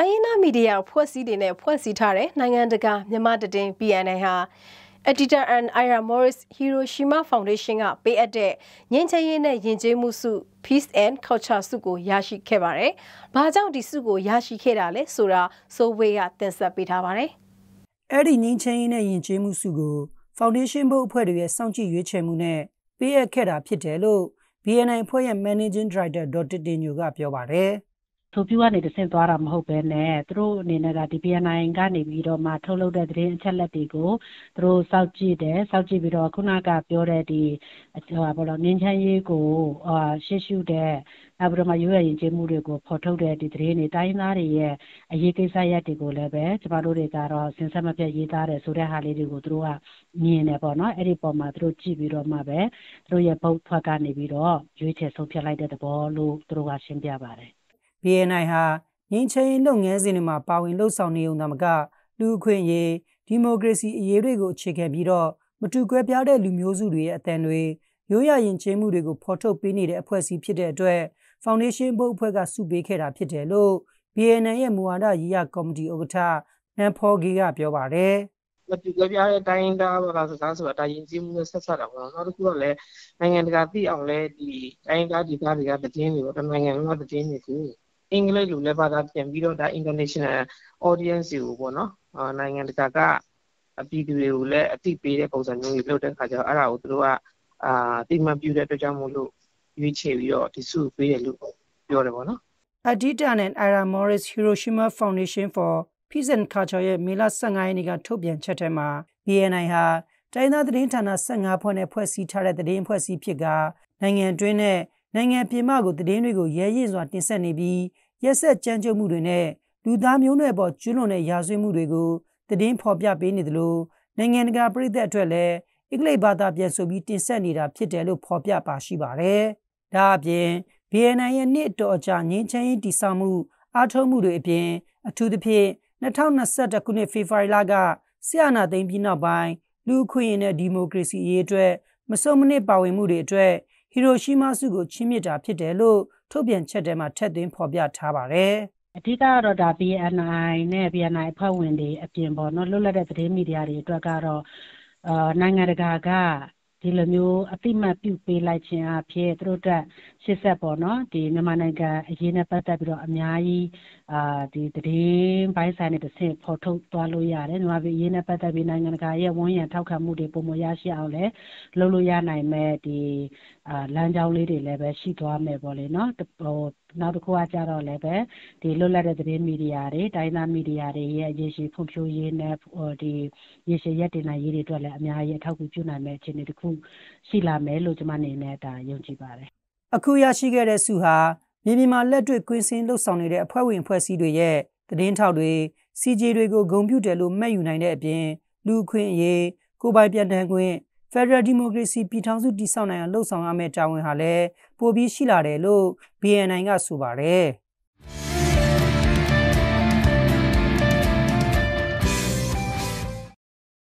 တိုင်းရင်းသားမီဒီယာဖွဲ့စည်းတွေနဲ့ဖွဲ့စည်းထားတဲ့နိုင်ငံတကာမြန်မာတည်င်း BNI ဟာ Editor and Ira Morris Hiroshima Foundation ကပေးအပ်တဲ့ငင်းချင်ရေးနဲ့ယဉ်ကျေးမှုစု Peace and Culture စုကိုရရှိခဲ့ပါတယ်။ဘာကြောင့်ဒီစုကိုရရှိခဲ့တာလဲဆိုတာစိုးဝေးကတင်ဆက်ပေးထားပါတယ်။အဲ့ဒီငင်းချင်ရေးနဲ့ယဉ်ကျေးမှုစုကို Foundation ဘုတ်အဖွဲ့တွေရဲ့စောင့်ကြည့်ရွေးချယ်မှုနဲ့ပေးအပ်ခဲ့တာဖြစ်တယ်လို့ BNI အဖွဲ့ရဲ့ Managing Director ဒေါက်တာတင်ညိုကပြောပါတယ်။ဆိုဖြူကနေတဆင့်သွားတာမဟုတ်ဘဲနဲ့သူတို့အနေနဲ့ကဒီ BNI ကနေပြီးတော့မှ ထုတ်လုပ်တဲ့သတင်းအချက်လက်တွေကိုသူတို့စောင့်ကြည့်တယ်စောင့်ကြည့်ပြီးတော့ခုနကပြောတဲ့ဒီဟိုဘာလို့ငင်းချမ်းရေးကိုအာရှေ့ရှုတဲ့နောက်ပြီးတော့မှရိုးရရင်ကျေးမှုတွေကိုဖော်ထုတ်တဲ့ဒီသတင်းတွေတိုင်းသားတွေရဲ့အရေးကိစ္စရပ်တွေကိုလည်းပဲကျမတို့တွေကတော့စဉ်ဆက်မပြတ်ရေးသားတယ်ဆိုတဲ့ဟာလေးတွေကိုသူတို့ကမြင်တယ်ပေါ့နော်အဲ့ဒီပုံမှာသူတို့ကြည့်ပြီးတော့မှပဲသူတို့ရဲ့ဘုတ်ထွက်ကနေပြီးတော့ရွေးချယ်ဆုံးဖြတ်လိုက်တဲ့သဘောလို့သူတို့ကရှင်းပြပါတယ် BNI ဟာငင်းချင်းလုပ်ငန်းစဉ်တွေမှာပါဝင်လှုပ်ဆောင်နေုံသာမကလူအခွင့်အရေးဒီမိုကရေစီအရေးတွေကိုအခြေခံပြီးတော့မတူကွဲပြားတဲ့လူမျိုးစုတွေရဲ့အသံတွေရိုးရရင်ချင်းမှုတွေကိုဖော်ထုတ်ပေးနေတဲ့အဖွဲ့အစည်းဖြစ်တဲ့အတွက် Foundation ဘုတ်အဖွဲ့ကစုပေးခဲ့တာဖြစ်တယ်လို့ BNN ရဲ့မူဝါဒရေးရကော်မတီဥက္ကဋ္ဌနန်ဖော်ဂီကပြောပါတယ်မတူကြပြရတဲ့တိုင်းသားဘာသာစကားဆိုတာတာရင်ကြီးမှုနဲ့ဆက်ဆက်တာပေါ့နောက်တစ်ခုကလည်းနိုင်ငံတကာသိအောင်လဲဒီတိုင်းသားဒီသားတွေကတည်င်းတွေပေါ့နိုင်ငံလုံးကတည်င်းတွေကိုအင်္ဂလိပ်လိုလည်းဘာသာပြန်ပြီးတော့ဒါ international audience တွေကိုပေါ့နော်နိုင်ငံတကာကအပြည်သူတွေကိုလည်းအသိပေးတဲ့ပုံစံမျိုးတွေလုပ်တဲ့ခါကျတော့အဲ့ဒါကိုသူတို့ကအာတိမှန်ပြတဲ့အတွက်ကြောင့်မို့လို့ရွေးချယ်ပြီးတော့ဒီဆုပေးတယ်လို့ပြောတယ်ပေါ့နော် Adita and Ira Morris Hiroshima Foundation for Peace and Culture ရဲ့မေလ15ရက်နေ့ကထုတ်ပြန်ချက်ထဲမှာ BNI ဟာတိုင်းသားသတင်းဌာန15ဖွဲ့နဲ့ဖွဲ့စည်းထားတဲ့သတင်းဖွဲ့စည်းဖြစ်ကနိုင်ငံတွင်းနဲ့နိုင်ငံပြင်ပကိုသတင်းတွေကိုရဲရင့်စွာတင်ဆက်နေပြီးရက်ဆက် ကြမ်းကြုတ်မှုတွေနဲ့လူသားမျိုးနွယ်ပေါ်ကျွလွန်တဲ့ရာဇဝတ်မှုတွေကိုသတင်းဖော်ပြပေးနေသလိုနိုင်ငံတကာပြည်သက်အတွက်လည်းအင်္ဂလိပ်ဘာသာပြန်ဆိုပြီးတင်ဆက်နေတာဖြစ်တယ်လို့ဖော်ပြပါရှိပါတယ်။ဒါအပြင် BNN ရဲ့နှစ်တော်ကြာငင်းချင်းရေးတည်ဆောက်မှုအားထုတ်မှုတွေအပြင်အထူးသဖြင့်2021ခုနှစ်ဖေဖော်ဝါရီလကဆီယနာသိမ်းပြီးနောက်ပိုင်းလူခွင့်ရတဲ့ဒီမိုကရေစီရေးအတွက်မစုံမနစ်ပါဝင်မှုတွေအတွက်ဟီရိုရှီမာစုကိုချီးမြှင့်တာဖြစ်တယ်လို့ထုတ်ပြန်ချက်ထဲမှာထက်သွင်းဖော်ပြထားပါတယ်။အဓိကကတော့ဒါ BNI နဲ့ BNI အဖွဲ့ဝင်တွေအပြင်ပေါ့နော်လွတ်လပ်တဲ့သတင်းမီဒီယာတွေအတွက်ကတော့အာနိုင်ငံတကာကဒီလိုမျိုးအတိမတ်ပြုပေးလိုက်ခြင်းအပြင်သူတို့အတွက်ရှေ့ဆက်ပေါ့နော်ဒီမြန်မာနိုင်ငံအရေးနဲ့ပတ်သက်ပြီးတော့အများကြီးအာဒီတည်င်းပိုင်းဆိုင်တဲ့တစ်ဆင့်ဖော်ထုတ်သွားလို့ရတယ်မြန်မာပြည်အရေးနဲ့ပတ်သက်ပြီးနိုင်ငံတကာရဲ့ဝန်ရံထောက်ခံမှုတွေပုံမရရှိအောင်လည်းလုပ်လို့ရနိုင်မဲ့ဒီအာလမ်းကြောင်းလေးတွေလည်းပဲရှိသွားမယ်ပေါ့လေနော်ဟိုနောက်တစ်ခုကကြတော့လည်းပဲဒီလွတ်လပ်တဲ့သတင်းမီဒီယာတွေတိုင်းသားမီဒီယာတွေရဲ့ရေရှည်ဖွံ့ဖြိုးရေးနဲ့ဒီရေရှည်ရည်တည်နိုင်ရေးတွေအတွက်လည်းအများကြီးအထောက်အကူပြုနိုင်မယ့်အခြေအနေတစ်ခုရှိလာမယ်လို့ကျွန်မအနေနဲ့ဒါယုံကြည်ပါတယ်အခုရရှိခဲ့တဲ့စုဟာမြေပြင်မှာလက်တွေ့ကွင်းစင်းလှုပ်ဆောင်နေတဲ့အဖွဲ့ဝင်အဖွဲ့အစည်းတွေရဲ့သတင်းထောက်တွေ CJ တွေကိုဂုဏ်ပြုတယ်လို့မှတ်ယူနိုင်တဲ့အပြင်လူခွင့်အရေးကိုပိုင်ပြန်တန်းခွင့် Federal Democracy ပြည်ထောင်စုတည်ဆောက်နိုင်အောင်လှုပ်ဆောင်ရမယ့်တာဝန်ဟာလည်းပိုပြီးရှိလာတယ်လို့ BNI ကဆိုပါတယ်။